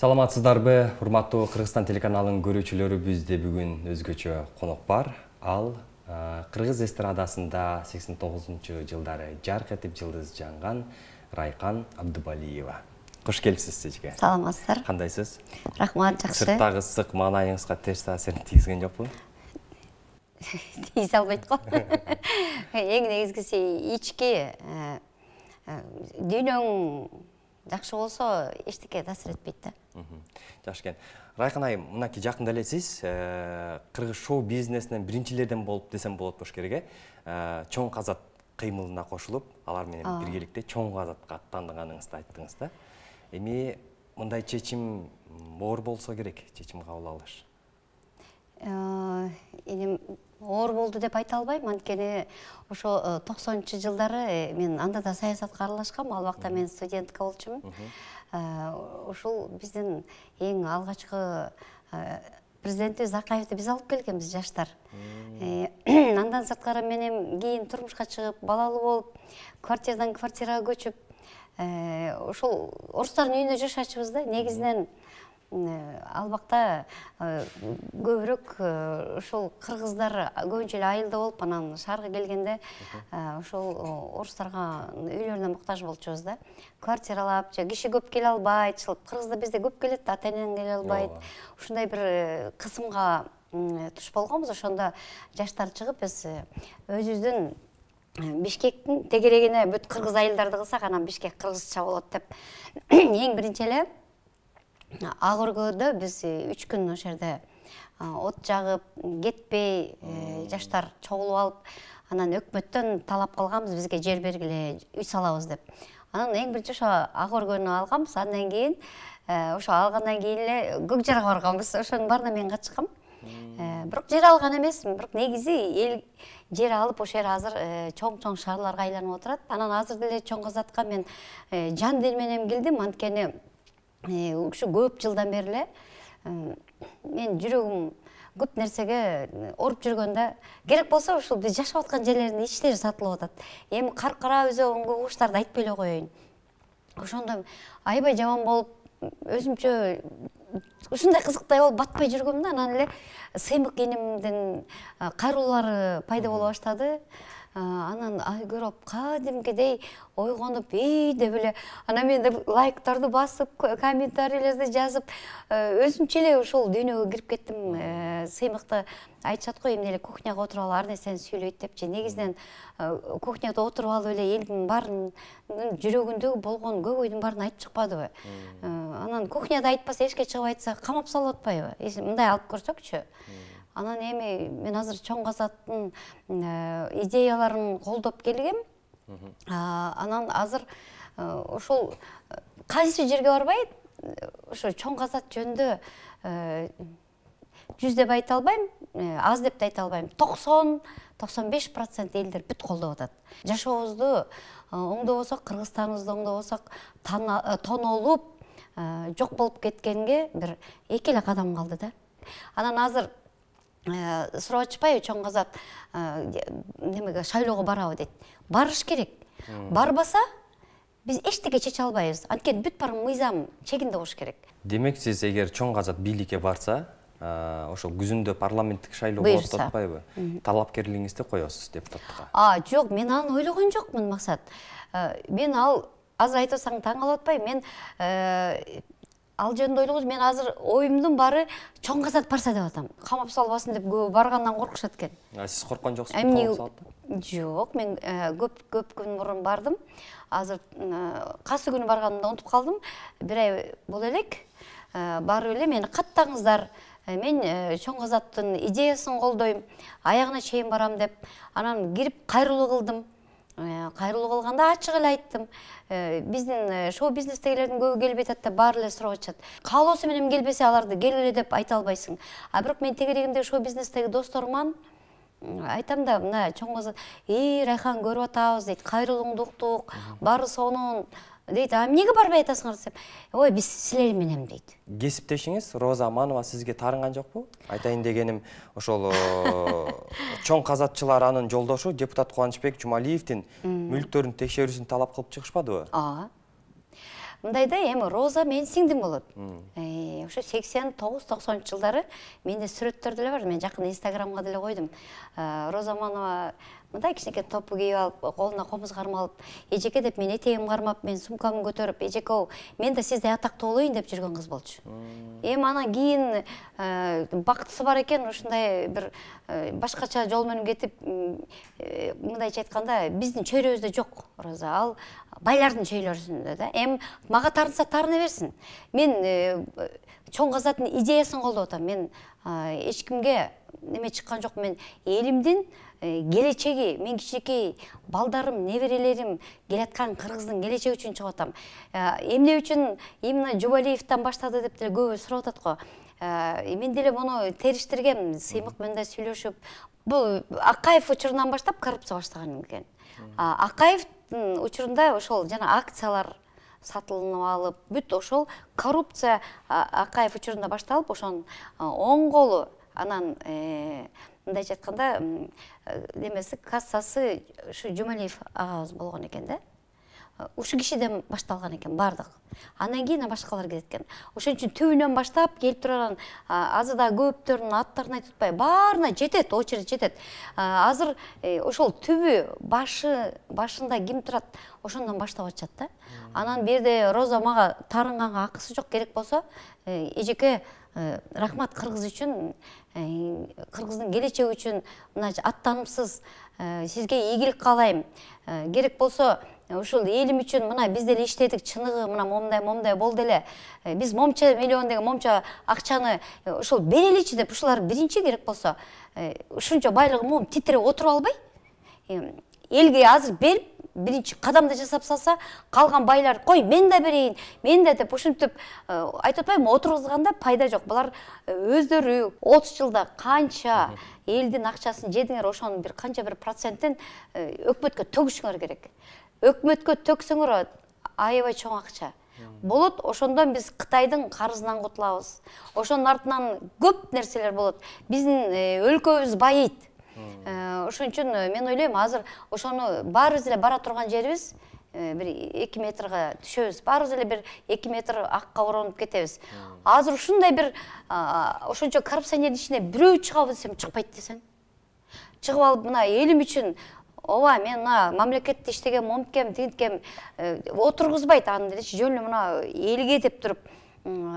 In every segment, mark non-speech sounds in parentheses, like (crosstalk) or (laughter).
саламатсыздарбы урматтуу кыргызстан телеканалынын көрүүчүлөрү бизде бүгүн өзгөчө конок бар ал кыргыз эстрадасында 89 жылдары жарк этип жылдыз жанған райкан абдубалиева кош келипсиз эжеке саламатсыздар кандайсыз рахмат жакшы сырттагы ысык маанайыңызга терс таасирин тийгизген жокпу (laughs) тигизе албайт го эң (laughs) негизгиси ички дүйнөң жақсы болса ештеңе таасир етпейді да жақсы екен райхан айым мұна жақында эле сиз э, қырғыз шоу бизнесінің біріншілерден болып десем болып болуш керек э чоң қазат кошулуп қосылып менен біргелікте чоң қазатқа қазат айттыңыз да эми мындай чечим оор болсо керек чечим кабыл алыш оор болды деп айта албайм анткени ошо токсонунчу жылдары э, мен анда да саясатка аралашкам ал убакта мен студентка болчумун э, ушул биздин эң алгачкы э, президентибиз акаевди биз алып келгенбиз жаштар (clears throat) андан сырткары мен эми кийин турмушка чыгып балалуу болуп квартирадан квартирага көчүп ошол орустардын үйүндө жашачубуз да негизинен Э, албакта э, көбүрөөк ушул э, кыргыздар көбүнчө эле айылда болуп анан шаарга келгенде ошол орустарга үйлөрүнө муктаж болчубуз да квартиралап же киши көп келе албайт кыргызда бизде көп келет да ата энең келе албайт ушундай бир кысымга туш болгонбуз ошондо жаштар чыгып биз өзүбүздүн бишкектин тегерегине бүт кыргыз айылдарды кылсак анан бишкек кыргызча болот деп (clears throat) эң биринчи эле агыркөөдө біз үч күн ошол жерде от жағып кетпей жаштар чогулуп алып анан өкмөттөн талап кылганбыз бизге жер бергиле үй салабыз деп анан эң биринчи ошо ак өргөнү алганбыз андан кийин ошо алгандан кийин эле көк жарга барганбыз ошонун баарына мен катышкам бирок жер алган эмесмин бирок негизи эл жер алып ошол жер азыр чоң чоң шаарларга айланып отурат анан азыр деле чоң казатка мен жан дил менен келдим анткени ол э, кісі көп жылдан эле мен жүрегім көп нәрсеге ұрып жүргенде керек болса ушул биз жашап аткан жерлердин ичтери сатылып атат эми каркыра өзөгүнгү угуштарды айтпай эле коеюн ошондо аябай жаман болуп өзүмчө ушундай кызыктай болуп батпай жүргөм да анан эле сыймык инимдин кайрылуулары пайда боло баштады анан көріп, кадимкидей ойгонуп ий деп эле анан мен лайктарды басып комментарийлерди жазып өзүмчө эле ушул дүйнөгө кирип кеттим сыймыкты айтышат го эмне эле кухняга отуруп алып ар нерсени сүйлөйт депчи негизинен кухняда отуруп алып эле элдин болған жүрөгүндө болгон барын баарын айтып чыкпадыбы анан кухняда айтпаса эшикке чыгып айтса камап салып атпайбы мындай алып көрсөкчү анан эми мен азыр чоң казаттын э, идеяларын колдоп келгем анан азыр э, ошол э, кайсы жерге барбай ошо чоң казат жөнүндө жүз деп айта албайм аз деп да айта албайм токсон токсон беш процент элдер бүт колдоп атат жашообузду оңдобосок кыргызстаныбызды оңдобосок тонолуп жок болуп кеткенге бир эки эле кадам калды да анан азыр сурабай чоң қазат, немеге шайлоого барабы дейт барыш керек барбаса биз эчтеке чече албайбыз анткени бүт бар мыйзам чегинде болуш керек демек сиз эгер чоң қазат бийликке барса ошол күзүндө парламенттик шайлоо болот деп атпайбы талапкерлигиңизди коесуз депутаттыкка а жок мен аны ойлогон жокмун максат мен ал азыр айтып атсаң таң калып атпайбы мен ал жөнінде ойлаңыз мен азыр оюмдун бары чоң казат барса деп атам камап салбасын деп көбү баргандан коркушат экен сиз корккон жоксуз эмне жок мен э, көп көп күн мурун бардым азыр э, касы күнү барганымды унутуп калдым бир ай боло элек э, барып эле мени каттаңыздар мен чоң казаттын идеясын колдойм аягына чейин барам деп анан кирип кайрылуу кылдым кайрылуу э, болғанда ачык эле айттым э, Біздің э, шоу бизнестегилердин көбү келбей атат да баары эле сурап атышат каалоосу менен келбесе аларды келгиле деп айта албайсың а бирок мен тегерегимдеги шоу бизнестеги досторуман айтам да мына чоң кыз эй райхан көрүп атабыз дейт кайрылууңду уктук баары сонун дейді а неге бармай атасыңар десем ой біз сілерменем дейді кесіптешіңіз роза аманова сізге тарынған жоқ па айтайын дегенім ошол э, (laughs) чоң казатчылар анын жолдошу депутат кубанычбек жумалиевтин мүлктөрүн текшерүүсүн талап кылып чыгышпадыбы ооба да эми роза менин сиңдим болот э, ошо сексен тогуз токсонунчу жылдары менде сүрөттөр деле бар мен жакында инстаграмга деле койдум э, роза аманова мындай кішкене топы киіп алып қолына қомыз қармалып ежеке деп мен етегім қармап мен сумкамды көтеріп эжеке ау мен де сіздей атақты болайын деп жүрген қыз болчу эми анан кийин э, бактысы бар екен, ушундай бир э, башкача жол менен кетип э, мындайча айтканда биздин чөйрөбүздө жок роза ал байлардын чөйрөсүндө да эми мага таарынса таарына берсин мен чоң казаттын идеясын колдоп атам мен эч кимге неме чыккан жоқ, мен элимдин Э, келечеги мен кичинекей балдарым неберелерим келаткан кыргыздын келечеги үчүн чыгып атам э, эмне үчүн именно жубалиевден баштады деп деле көбү сурап атат го э, мен деле муну териштиргем сыймык менен сүйлөшүп бул акаев учурунан баштап коррупция баштаган экен акаевдин учурунда ошол жана акциялар сатылынып алып бүт ошол коррупция акаев учурунда башталып ошонун оң колу анан мындайча айтканда немеси кассасы ушу жумалиев агабыз болгон экен да ушул кишиден башталган экен баардыгы анан кийин башкалар келет экен ошон үчүн түбүнөн баштап келип турган азыр дагы көптөрүнүн аттарын айтып атпайбы баарына жетет очередь жетет азыр э, ошол түбү башы башында ким турат ошондон баштап атышат да анан бирде роза мага таарынганга акысы жок керек болсо э, эжеке э, рахмат кыргыз үчүн кыргыздын келечеги үчүн мына аттанымсыз сизге ийгилик каалайм керек болсо ушул элим үчүн мына биз деле иштедик чыныгы мына момундай момундай болду эле биз момча миллион деген момча акчаны ушул береличи деп ушулар биринчи керек болсо ушунча байлыгы моун титиреп отуруп албай элге азыр берип биринчи кадамды жасап салса калган байлар кой мен да берейин мен да деп ушинтип айтып атпаймынбы отургузганда пайда жок булар өздөрү отуз жылда канча элдин акчасын жедиңер ошонун бир канча бир процентин өкмөткө төгүшүңөр керек өкмөткө төксөңөр аябай чоң акча болот ошондон биз кытайдын карызынан кутулабыз ошонун артынан көп нерселер болот биздин э, өлкөбүз байыйт э, ошон үчүн э, мен ойлойм азыр ошону баарыбыз эле бара турган жерибиз бир эки метрге түшөбүз баарыбыз эле бир эки метр акка оронуп кетебиз азыр ушундай бир ошончо коррупционердин ичинен бирөө чыгабы десем чыкпайт десең чыгып алып мына элим үчүн ооба мен мына мамлекетте иштегем момкем тинткем э, отургузбайт аны дечи жөн эле мына елге деп туруп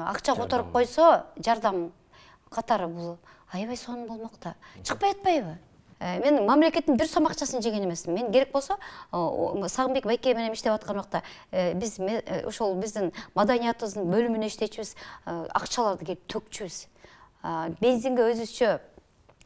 акча которуп койсо жардам катары бул аябай сонун болмок да чыкпай атпайбы э, мен мамлекеттин бір сом акчасын жеген эмесмин мен керек болса, сагынбек байке менен иштеп аткан убакта э, биз ошол биздин маданиятыбыздын бөліміне иштечүбүз акчаларды келип төкчүбүз бензинге өзүбүзчө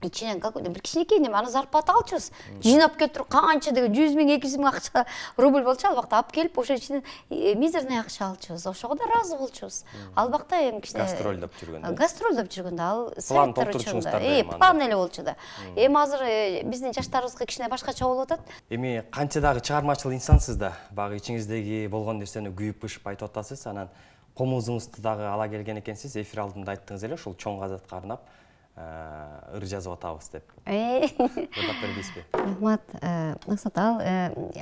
ичинен какой то бир кичинекей неме анан зарплата алчубуз жыйнап келип туруп канча деген жүз миң эки жүз миң акча (laughs) рубль болчу ал убакта алып келип ошо ичинен э, мизерный акча алчубуз ошого да ыраазы болчубуз ал убакта эми кичине гастролдоп жүргөндө гастролдоп жүргөндө ал план толтурчуңуздар план эле болчу да эми азыр э, биздин жаштарыбызга кичине башкача болуп атат эми канча дагы чыгармачыл инсансыз да баягы ичиңиздеги болгон нерсени күйүп бышып айтып атасыз анан комузуңузду дагы ала келген экенсиз эфир алдында айттыңыз эле ушул чоң казакка арнап ыр жазып атабыз деп ырдап бербейсіз бе рахмат мақсат ал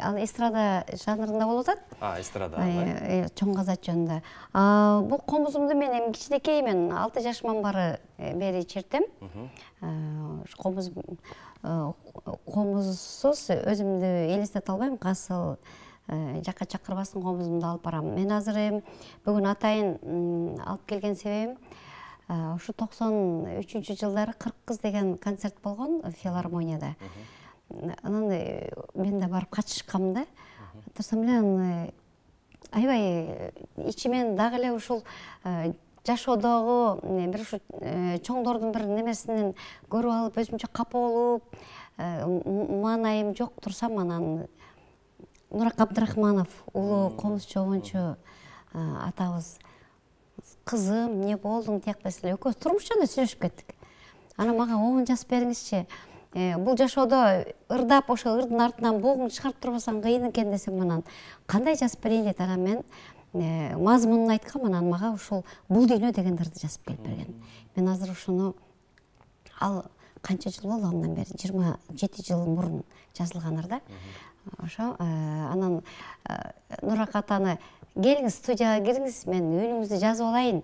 ал эстрада жанрында болуп атат а эстрада э, чоң казак жөнүндө бул комузумду мен эми кичинекей мен алты жашыман бары э, бери чертем ушу комуз э, комузсуз өзүмдү элестете албайм касыл жаққа чакырбасын комузумду алып барам мен азыр эми бүгүн атайын алып келген себебим ушу э, 93 үчүнчү жылдары кырк кыз деген концерт болған филармонияда анан э, мен да барып катышкам да турсам эле анан аябай э, ичимен дагы эле ушул жашоодогу бир ушу чоңдордун бир немесинен көрүп алып өзүмчө капа болуп маанайым жок турсам анан нурак абдрахманов улуу комузчу обончу атабыз қызым не болдың деп мәселе екеуміз тұрмыс жөнінде сөйлесіп кеттік ана маған оған жазып беріңізші бұл жашауда ырдап ошо ырдың артынан боғың шығарып тұрмасаң қиын екен десем анан қандай жазып берейін дейді анан мен мазмұнын айтқам анан мага ушул бұл дүйнө ырды жазып келіп берген мен азыр ушуну ал қанша жыл болды андан бері жиырма жеті жыл мұрын жазылған ырда ошо э, анан э, нуракат аны келиңиз студияга кириңиз мен өлеңіңізді жазып алайын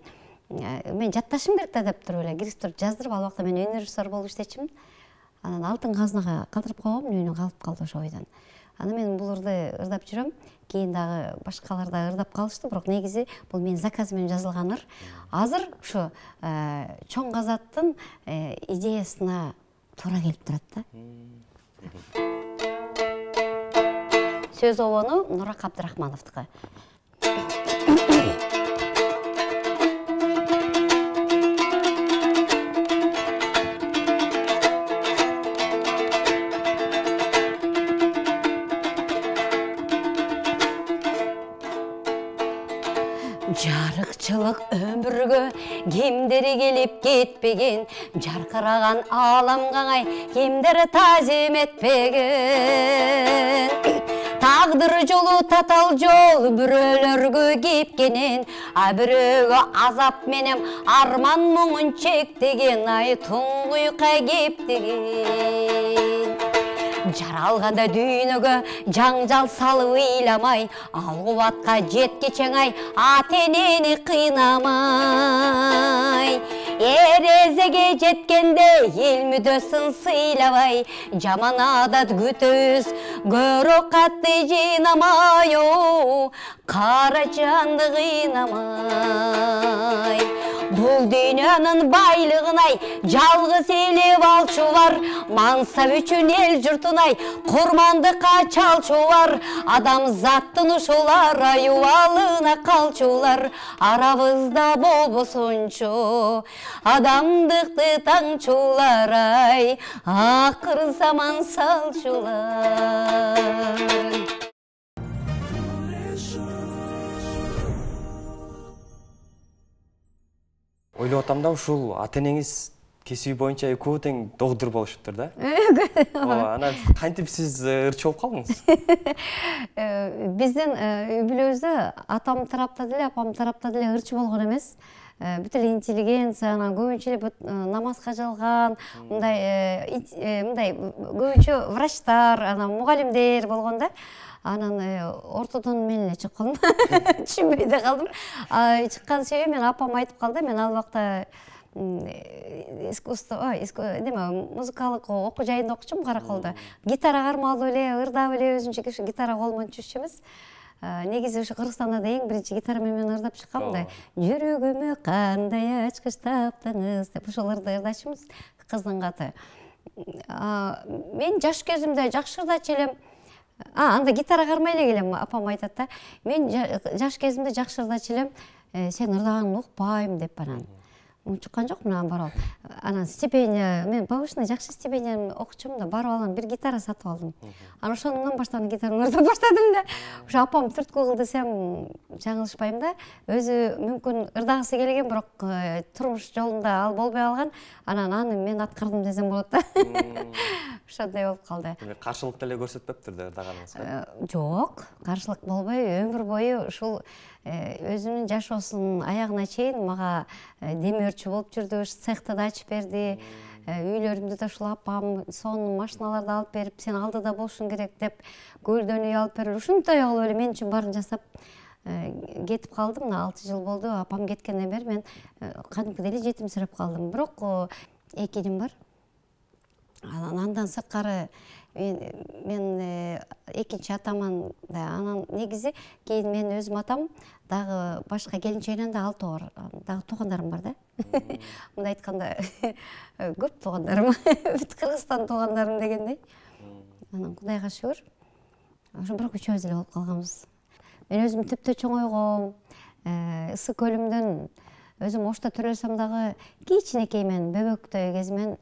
э, мен жатташым керек да деп туруп эле кирип туруп жаздырып ал убакта мен үй режиссер болуп иштечүмүн анан алтын казынага калтырып койгом үйүнө калып калды ошол бойдон анан мен буларды ырдап жүрөм кийин дагы башкалар да ырдап калышты бирок негизи бул менин заказ менен жазылган ыр азыр ушу чоң казаттын идеясына туура келип турат да сөз оны Нұра әбдірахмановтікі Жарықшылық өміргі кемдері келіп кетпеген жарқыраған аламға кемдері тазем етпеген тағдыр жолы татал жол біреулерге кепкенен а азап менен арман мұңын чектеген ай кеп кептеген жаралғанда дүйнөгө жаңжал салып ыйламай ал кубатка жеткечең ай ата энени кыйнамай эрезеге жеткенде эл мүдөсүн сыйлабай жаман адат күтөбүз көр қатты жинамай қара жанды қинамай бұл дүниенің байлығын ай жалғыз елеп алчулар мансап үшін ел жұртын ай құрмандыққа чалчулар адамзаттың ұшулар аюалына қалчулар арабызда болбосунчу адамдықты таңчулар ай ақыр заман салчулар ойлоп атам да ушул ата энеңиз кесиби боюнча экөө тең догдур болушуптур да э, (laughs) ооба анан кантип сиз э, ырчы болуп калдыңыз (laughs) э, биздин үй бүлөбүздө атам тарапта деле апам тарапта деле ырчы болгон эмес Э, бүтіл интеллигенция, көбүнчө э, намазга жалган мындай э, мындай көбүнчө врачтар анан мугалимдер болгон да анан ортодон мен эле чыгып калдым түшүнбөй (laughs) да калдым чыккан себеби мен апам айтып калды мен ал убакта искусство ой неме музыкалык окуу жайында окучумун караколдо гитара кармалып эле ырдап эле өзүнчө гитара колуман түшчү эмес Э, негізі осы қырғызстанда ең бірінші гитарамен мен ырдап шыққанмын да қандай ачкыч таптыңыз деп ұшыларды ұрдашымыз кыздын каты мен жаш кезімде жакшы ырдачу элем а анда гитара кармай эле келем апам айтат да мен жаш кезимде жакшы ырдачу элем э, сен ырдағаныңды ұқпаймын деп анан чыккан жокмун анан барып алып анан стипендия мен повышенный жакшы стипендияны окучумун да барып алып бир гитара сатып алдым анан ошондон баштап гитараны (laughs) баштадым да Ошо апам түрткү кылды десем жаңылышпайм да өзү мүмкүн ырдагысы келген бирок э, турмуш жолунда ал болбой калган анан аны мен аткардым десем болот да (laughs) ошондой болуп калды эми каршылык деле көрсөтпөптүр да ырдаганыңызга э, жок каршылык болбой өмүр бою ушул Э, өзімнің жаш осының аяғына чейін маға болуп э, болып жүрді цехты да ачып берді э, үйлерімді да ушул апам сонун машиналарды алып берип сен алдыда болушуң керек деп көлдөн үй алып беріп ушундай кылып эле мен үчүн баарын жасап кетип калды мына алты жыл болду апам кеткенден бери мен кадимкидей эле жетимсиреп калдым бирок эки иним бар андан сырткары мен, мен э, екінші атаман да анан негизи кийин мен өзүм атам дагы башка келинчегинен да алтоо бар дагы туугандарым бар да мындай (laughs) айтканда э, көп туугандарым (laughs) бүт кыргызстан туугандарым дегендей анан кудайга шүгүр ошо бирок үчөөбүз эле болуп калганбыз мен өзүм түптө чоңойгом э, ысык көлүмдөн өзүм ошто төрөлсөм дагы кичинекей мен бөбөктөй кезимен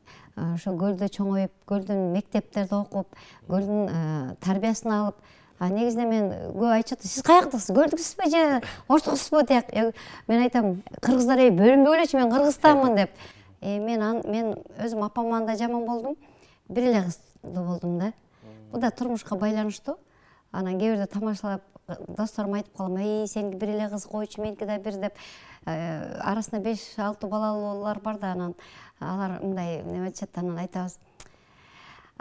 ошо көлдө чоңоюп көлдүн мектептерде окуп көлдүн тарбиясын алып негизинен мен көп айтып жатат сиз каяктасыз көлдүксүзбү же оштуксузбу тияк мен айтам кыргыздар эй бөлүнбөгүлөчү мен кыргызстанмын деп мен мен өзүм апаман да жаман болдум бир эле кыздуу болдум да бул да турмушка байланыштуу анан кээ бирде тамашалап досторум айтып калам эй сеники бир эле кыз койчу меники да бир деп арасында беш алты балалуулар бар да анан алар мындай неме анан айтабыз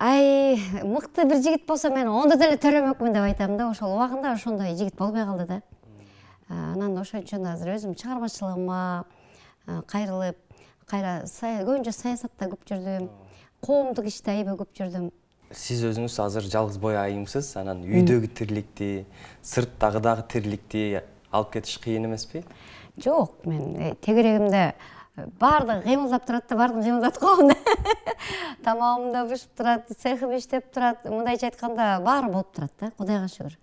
ай мыкты бир жигит болсо мен ондо деле төрөмөкмүн деп айтам да ошол убагында ошондой жигит болбой калды да анан ошон үчүн азыр өзүм чыгармачылыгыма кайрылып кайра көбүнчө саясатта көп жүрдүм коомдук иште аябай көп жүрдүм сиз өзүңүз азыр жалгыз бой айымсыз анан үйдөгү тириликти сырттагы дагы тириликти алып кетиш кыйын эмеспи жок мен э, тегерегимде Э, барлығы қимылдап тұрады да барлығын қимылдатып қойғанда (laughs) тамағымды да тұрады цехым іштеп тұрады мындайша айтқанда бары болып тұрады да құдайға шүкір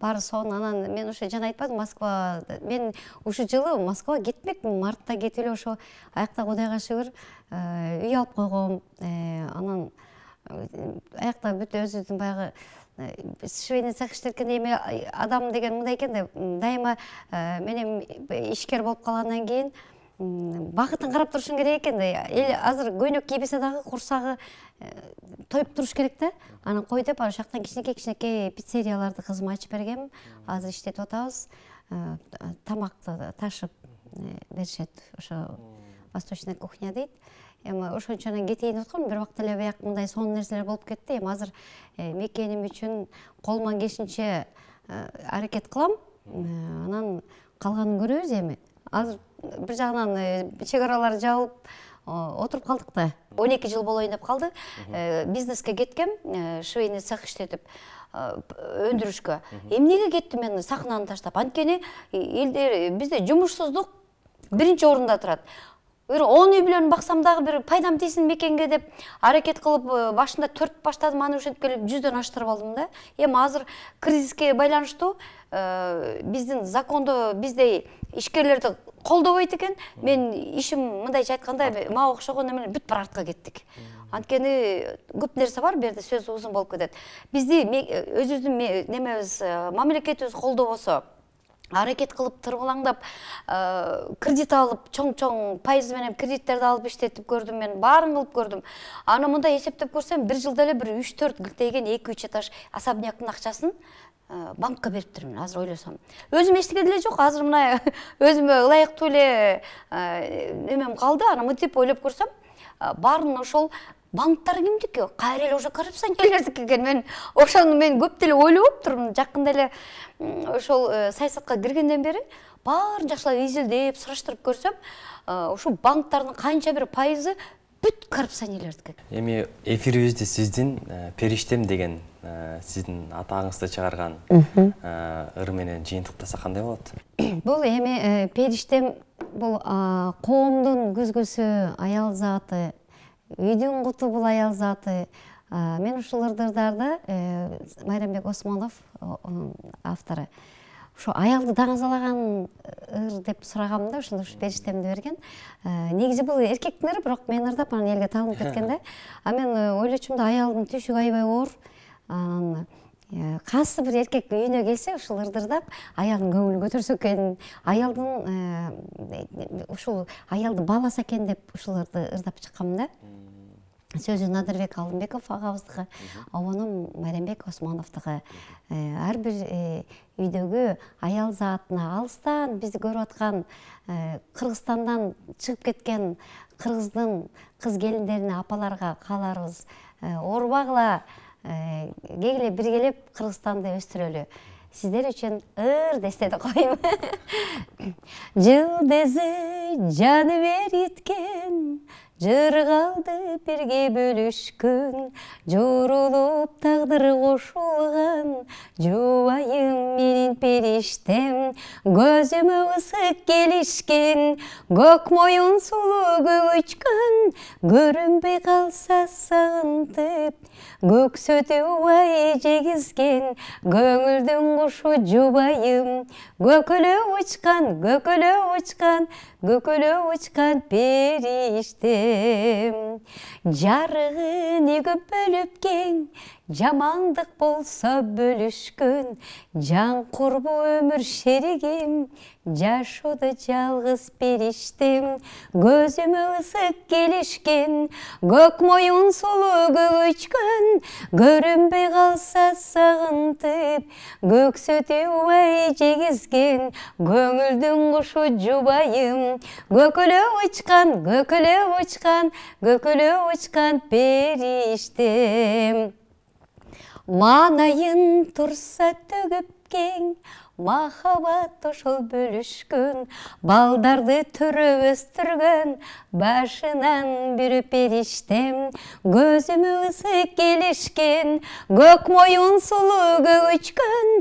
бары соны анан мен ошо жана айтпадым москва мен ушу жылы москвага кетмек мартта кетип эле ошо аякта кудайга шүгүр э, үй алып койгом э, анан аякта бүт өзүбүздүн баягы швейный цех иштеткенде эми адам деген мындай экен да дайыма мен эми ишкер болуп калгандан кийин бағытын қарап тұрушың керек екен ел азыр көйнек кибесе дагы курсагы э, тойып туруш керек да анан кой деп ошол жактан кичинекей кичинекей пиццерияларды кызым ачып бергем азыр иштетип атабыз э, тамакты ташып э, беришет ошо восточная кухня дейт эми анан кетейин деп аткам бир убакта эле бияк мындай сонун нерселер болуп кетти эми азыр мекеним үчүн колуман келишинче аракет кылам анан калганын көрөбүз эми азыр бір жағынан э, шекаралар жабылып отырып қалдық та 12 жыл болайын деп қалды э, бизнеске кеткем э, швейный цех іштетіп өндірішке эмнеге кеттім мен сахнаны таштап анткени елде бізде жұмыссыздық биринчи орында турат бир он үй бүлөнү баксам дагы бир пайдам тийсин бекенге деп аракет кылып башында төрт баштадым аны ошентип келип жүздөн аштырып алдым да эми азыр кризиске байланыштуу биздин закондо биздей ишкерлерди колдобойт екен, мен ішім мындай айтканда мага окшогон немелер бүт бір артка кеттік анткені көп нерсе бар бул жерде сөз узун болуп кетет бизди өзүбүздүн немебиз мамлекетибиз колдобосо аракет кылып тырмалаңдап ә, кредит алып чоң чоң пайыз менен кредиттерди алып иштетип көрдүм мен баарын кылып көрдүм аны мындай эсептеп көрсөм бир жылда эле бир үч төрт килтейген эки үч этаж особняктын акчасын ә, банкка бериптирмин азыр ойлосом өзүм эчтеке деле жок азыр мына (laughs) өзүмө ылайыктуу ә, эле немем калды анан мынтип ойлоп көрсөм баарын ошол банктар кимдики кайра эле уже коррупционерлердики экен мен ошону мен көп деле ойлоп турмун жакында эле ошол э, саясатка киргенден бери баарын жакшылап изилдеп сураштырып көрсөм э, ушул банктардын канча бир пайызы бүт коррупционерлердики эми эфирибизди сиздин э, периштем деген сиздин атагыңызды чыгарган ыр менен жыйынтыктасак кандай болот (coughs) бул эми периштем бул коомдун көзгөсү аял заты үйдүн куту аял заты. мен ушул ырдырдарды э, майрамбек осмонов авторы, ошо аялды даңазалаган э, ыр деп да ошондо ушу периштемди берген э, негизи бұл эркектин ыры бирок мен ырдап анан элге таанылып кеткен да (laughs) а мен ойлочумун да аялдын түйшүгү аябай оор анан қасы бір еркек үйіне келсе ұшыл ырдырдап аялдын көңілін көтөрсө экен аялдын ушул аялды бааласа экен деп ушул ырдап чыккам да сөзү надырбек алымбеков агабыздыкы обону майрамбек османовдугу ар бир үйдөгү аял заатына алыстан бізді көрүп аткан кыргызстандан чыгып кеткен кыргыздын кыз келиндерине апаларга кааларыбыз оорубагыла келе э, келіп кыргызстанды өстүрөлү сіздер үшін ыр дестеді қойым (laughs) жылдызы жаны еткен жыр қалды бірге бөлішкін жорулып тағдыр қошылған жұбайым менің періштем көзіме ысық келішкен көк мойын сұлу көк ұшқын көрінбей қалса сағынтып көксөтү уайы жегізген көңілдің құшы жұбайым Гөкілі ұшқан көкөлеу ұшқан көкөлеу ұшқан періштем жарығын егіп бөліп кең жамандық болса бөлішкін жан құрбы өмір шерігім жашуды жалғыз периштем көзүмө ысык келешкен көк мойын үшкін, көгөчкөн көрінбей қалса сағынтып көксөтеу убай жегізген көңілдің құшу жұбайым көкөлөп учкан көкілеу учкан көкілеу учкан периштем маанайын турса төгүп кең махабат ошол бөлүшкөн балдарды төрөп өстүргөн башынан бир периштем көзүмө ысык келишкен көк моюн сулуу көгүчкөн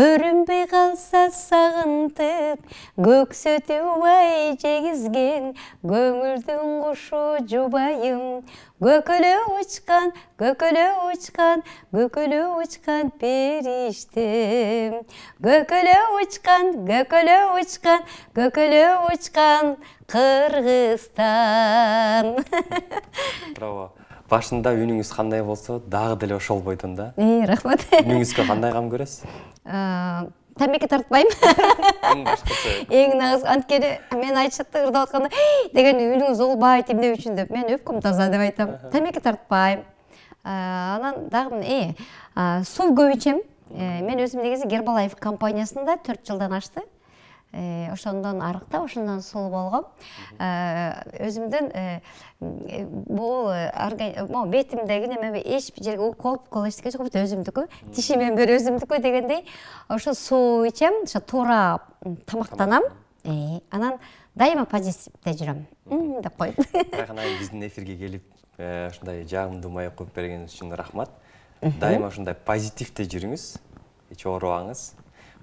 көрүнбөй калса сагынтып көксөтүп бай жегизген көңүлдүн кушу жубайым гүкілі ұшқан гүкілі ұшқан гүкілі ұшқан періштем гүкілі ұшқан гүкілі ұшқан гүкілі ұшқан қырғызстан браво башында үніңіз қандай болса дағы деле ошол бойдон да и рахмат үнүңүзгө кандай кам көрөсүз тәмеке тартпаймын (laughs) ең (laughs) ең нағыз анткени мен айтып ұрдалқаны, ырдап атканда деген үнүңүз улбайт эмне үчүн деп мен өпкөм таза деп айтам тәмеке тартпайм анан дагы суу көп ичем э, мен өзүм негизи гербалайф компаниясында төрт жылдан ашты Э, ошондон арыктап ошондон сулуу болгом э, өзүмдүн э, бул могу бетимдеги неме эч бир жерге укол укол эчтеке жок бүт өзүмдүкү тишимен бир өзүмдүкү дегендей ошо суу ичем ошо туура тамактанам анан дайыма позитивде жүрөм деп коет аан ай биздин эфирге келип ушундай жагымдуу маек куруп бергениңиз үчүн рахмат дайыма ушундай позитивде жүрүңүз эч оорубаңыз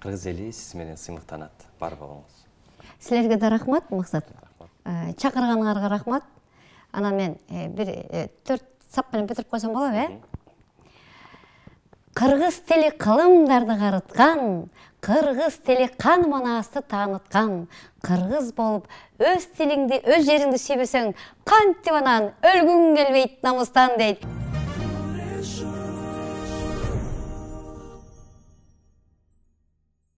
қырғыз эли сиз менен сыймыктанат бар болуңуз силерге да рахмат максат чакырганыңарга рахмат ә, анан мен бир төрт сап менен бүтүрүп койсом болобу э қырғыз тілі қылымдарды қарытқан қырғыз тілі қан манасты танытқан қырғыз болып өз тіліңді өз жеріңді сүйбесең деп анан өлгүң келбейт намыстан дейді